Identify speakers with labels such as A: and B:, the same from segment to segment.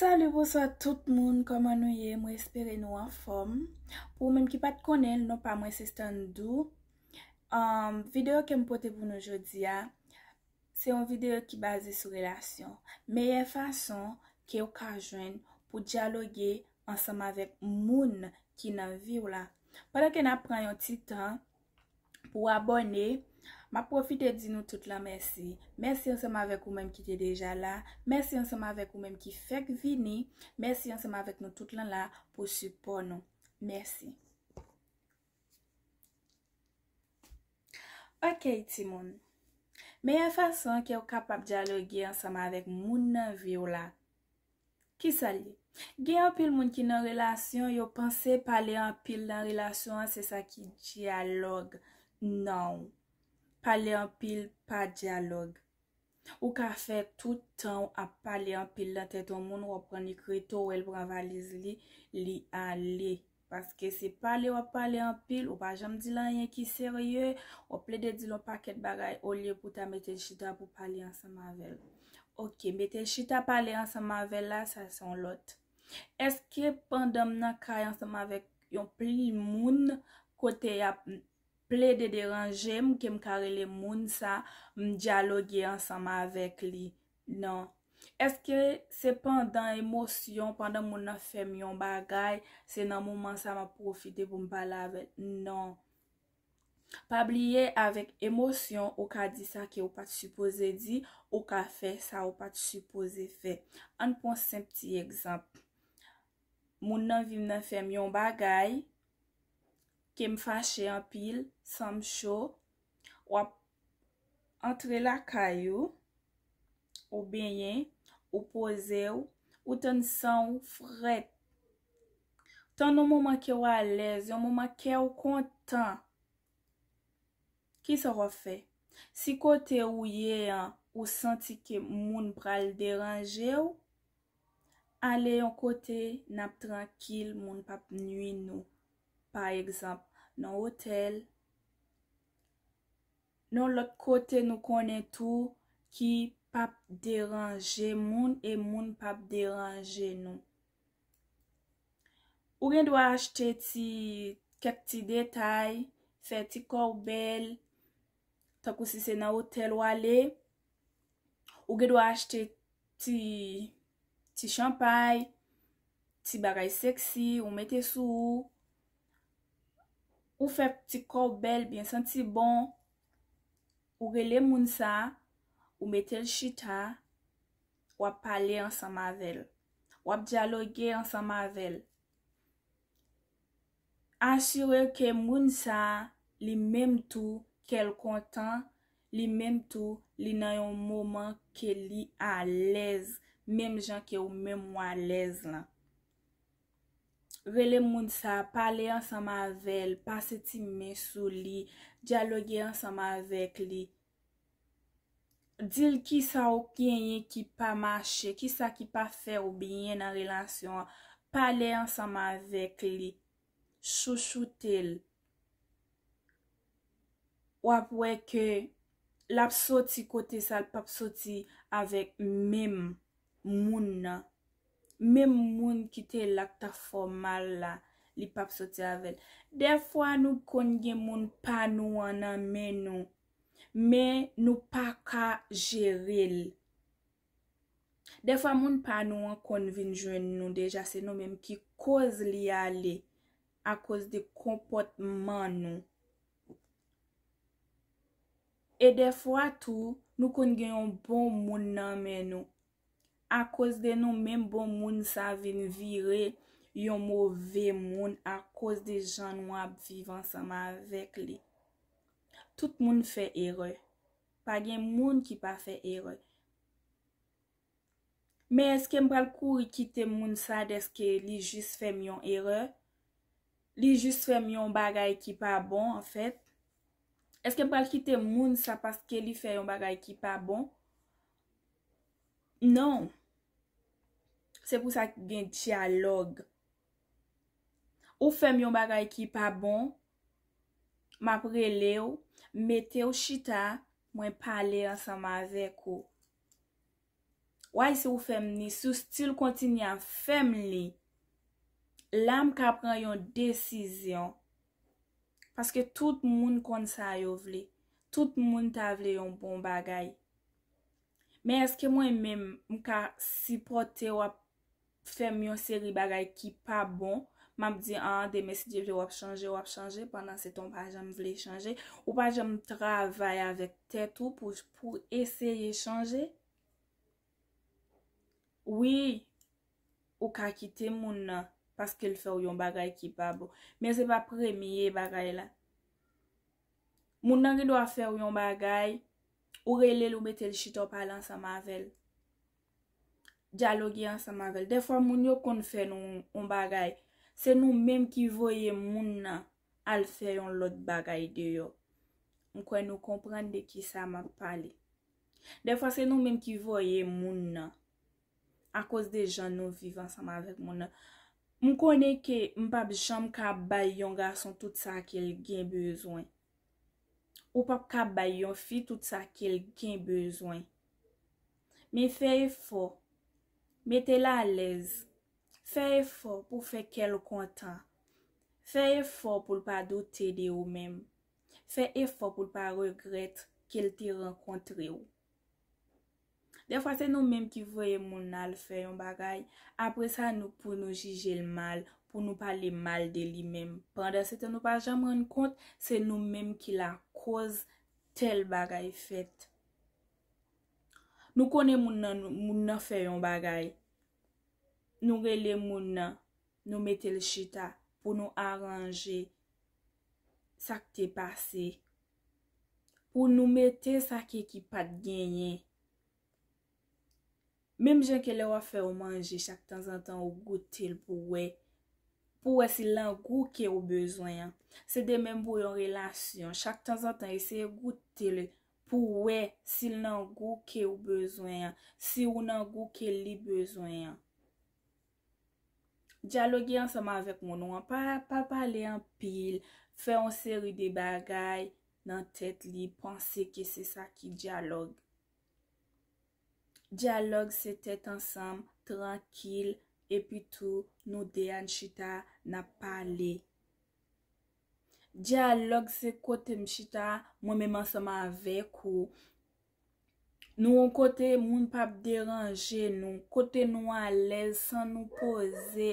A: Salou pou sa tout non um, moun koman nou ye mwen espere nou an fom Ou menm ki pat konen nou pa mwen sestan dou Videyo ke m pote pou nou jodia Se yon videyo ki baze sou relasyon Meye fason ki yo ka jwen pou diyalogue ansama vek moun ki nan viw la Pwedeke nan pran yon titan pou abone Ma profite di nou tout lan mersi. Mersi yon seman vek ou menm ki te deja la. Mersi yon seman vek ou menm ki fek vini. Mersi yon seman vek nou tout lan la pou supo nou. Mersi. Ok, timon. Meyen fason ki yo kapap diyaloge yon seman vek moun nan viyo la. Ki sali? Ge yon pil moun ki nan relasyon, yo panse pale yon pil nan relasyon, se sa ki diyalog nan ou. pale an pil, pa diyalog. Ou ka fe toutan a pale an pil la teton moun wapre ni krito ou el bravaliz li, li a li. Paske se pale wap pale an pil, ou pa jom di lan yon ki serye, ou ple de di lon paket bagay, ou liye pou ta mette chita pou pale an saman vel. Ok, mette chita pale an saman vel la, sa son lot. Eske pandem nan kare an saman vel yon pli moun kote ya... Ple de deranje m kem karele moun sa m diyaloge ansama avek li. Non. Eske se pandan emosyon, pandan moun nan fem yon bagay, se nan mouman sa ma profite pou m balave? Non. Pabliye avek emosyon, ou ka di sa ki ou pati supose di, ou ka fe sa ou pati supose fe. An pon sen pti egzamp. Moun nan vim nan fem yon bagay, kem fache an pil, sanm chou, wap, entre la kayou, ou benyen, ou posew, ou ton sanw fred. Ton nou mouman ke walez, yon mouman ke w kontan, ki se wafè? Si kote ou ye an, ou santi ke moun pral deranjew, ale yon kote, nap trankil moun pap nwi nou. Par ekzamp, nan otel. Non lòk kote nou konen tou ki pap deranje moun e moun pap deranje nou. Ogen dwa achte ti ket ti detay, fe ti kor bel, tak ou si se nan otel wale. Ogen dwa achte ti ti champay, ti bagay seksi, ou me te sou ou. Ou fe pti kou bel, bin senti bon, ou gele moun sa, ou metel chita, wap pale ansama vel. Wap diyaloge ansama vel. Asire ke moun sa, li menm tou, kel kontan, li menm tou, li nan yon mouman ke li alez, menm jan ke ou menm walez lan. Vele moun sa, pale ansama vel, pase ti mesou li, diyaloge ansama avek li. Dil ki sa ou kenye ki pa mache, ki sa ki pa fe ou biye nan relasyon, pale ansama avek li. Shoushou tel. Wap weke, lap soti kote sa, pap soti avek mem moun nan. Mem moun ki te lakta formal la li pap soti avel. Defwa nou konge moun pa nou ananmen nou. Men nou pa ka jere li. Defwa moun pa nou ankon vinjwen nou. Deja se nou menm ki koz li ale. A koz de kompotman nou. E defwa tou nou konge yon bon moun nanmen nou. A kouz de nou men bon moun sa ven viri yon mou ve moun a kouz de jan moun ap vivan sama vek li. Tout bon, moun fe eroy. Pa gen moun ki pa fe eroy. Me eske m pal kou y kite moun sa deske li jis fe m yon eroy? Li jis fe m yon bagay ki pa bon an fèt? Eske m pal kite moun sa paske li fe yon bagay ki pa bon? Non. Se pou sa ki gen tialogue. Ou fem yon bagay ki pa bon, mapre le ou, mete ou chita, mwen pale ansan ma veko. Waj se ou fem ni, sou stil konti ni an fem li, la m ka pren yon desisyon. Paske tout moun konsa yo vle. Tout moun ta vle yon bon bagay. Men eske mwen men m ka sipote wap Fèm yon seri bagay ki pa bon. Mam di an ah, de mesidye vye wap chanje wap chanje. Pendan se ton pa jom vle chanje. Ou pa jom travay avèk tèt ou pou esèye chanje. Ou kakite moun nan. Paske l fè ou yon bagay ki pa bon. Men se pa premye bagay la. Moun nan ki do a fè ou yon bagay. Ou re lèl ou bete l chito palan sa mavel. Dialogue yon sa ma vel. De fwa moun yo kon fè yon bagay. Se nou menm ki voye moun nan al fè yon lot bagay de yo. Mwen kwen nou kompren de ki sa ma pali. De fwa se nou menm ki voye moun nan. A kos de jan nou vivan sa ma vel moun nan. Mwen kwenen ke m pap chanm ka bay yon gason tout sa ke l gen bezwen. Ou pap ka bay yon fi tout sa ke l gen bezwen. Men fè yon fò. Metè la alèz, fè efor pou fè kel kontan, fè efor pou l pa dote de ou mèm, fè efor pou l pa regrette kel ti renkontre ou. De fwa se nou mèm ki vweye moun al fè yon bagay, apre sa nou pou nou jije l mal, pou nou pa le mal de li mèm. Pandè se te nou pa jam renkont, se nou mèm ki la koz tel bagay fèt. Nou konè moun nan fè yon bagay. Nou rele moun nan, nou mette l chita pou nou aranje sak te pase. Pou nou mette sak e ki pat genye. Mem jen ke le wafè ou manje, chak tan zan tan ou goutel pou we. Pou we si lan goutel ou bezoyan. Se de menm pou yon relasyon, chak tan zan tan isye e goutel pou we si lan goutel ou bezoyan. Si ou nan goutel li bezoyan. Dialogue yon seman avèk moun ou an, pa pale an pil, fe yon seri de bagay nan tèt li, panse ke se sa ki dialogue. Dialogue se tèt ansam, tranqil, epi tou nou deyan chita na pale. Dialogue se kote mchita, mwen mèman seman avèk ou... Nou an kote moun pap deranje, nou kote nou an lez, san nou poze,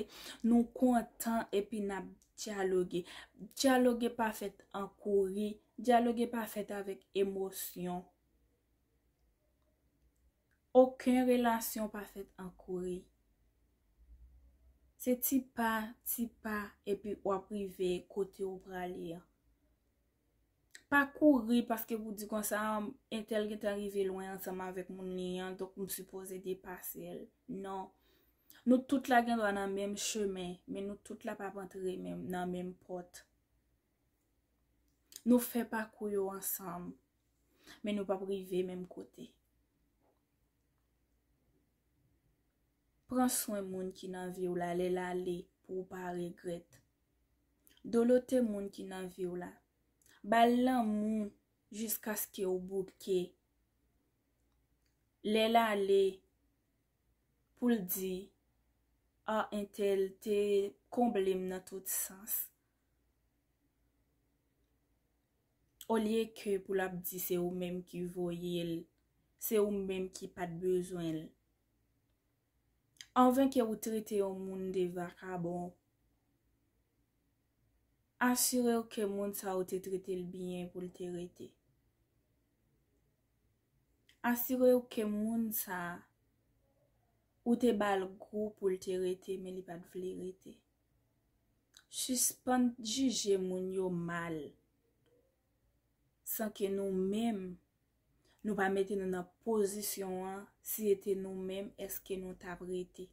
A: nou kontan epi nap diyaloge. Dyaloge pa fet an kouri, diyaloge pa fet avik emosyon. Oken relasyon pa fet an kouri. Se ti pa, ti pa epi waprive kote ou pralye an. Pa kou ri paske pou di kon sa an intel gen te arrive lwen ansanman vek moun ni yon. Dok m sou pose dey pase el. Non. Nou tout la gen do an an menm chemen. Men nou tout la pa pantre menm nan menm pot. Nou fe pa kou yo ansanman. Men nou pa prive menm kote. Pran souen moun ki nan vi ou la. Le la le pou pa regret. Dolote moun ki nan vi ou la. Bal lan moun jisk aske ou boud ke, lè la lè pou l'di a entel te komblem nan tout sens. O liye ke pou l'apdi se ou menm ki voyel, se ou menm ki pat bezwenl. An ven ke ou trite yon moun devaka bon, Asyre ou ke moun sa ou te trete l biyen pou lte rete. Asyre ou ke moun sa ou te bal gro pou lte rete me li pad vle rete. Shispan dije moun yo mal san ke nou mem nou pa mette nou na pozisyon an si ete nou mem eske nou tab rete.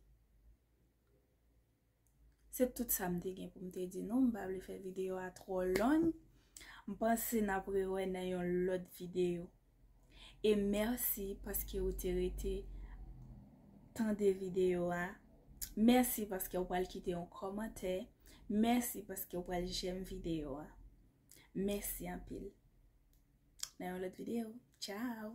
A: Se tout samde gen pou mte di nou, mba ble fè videyo a tro lon. Mpansi napre wè nan yon lot videyo. E mersi paske ou te rete tan de videyo a. Mersi paske ou pal kite yon komante. Mersi paske ou pal jem videyo a. Mersi an pil. Nan yon lot videyo. Ciao!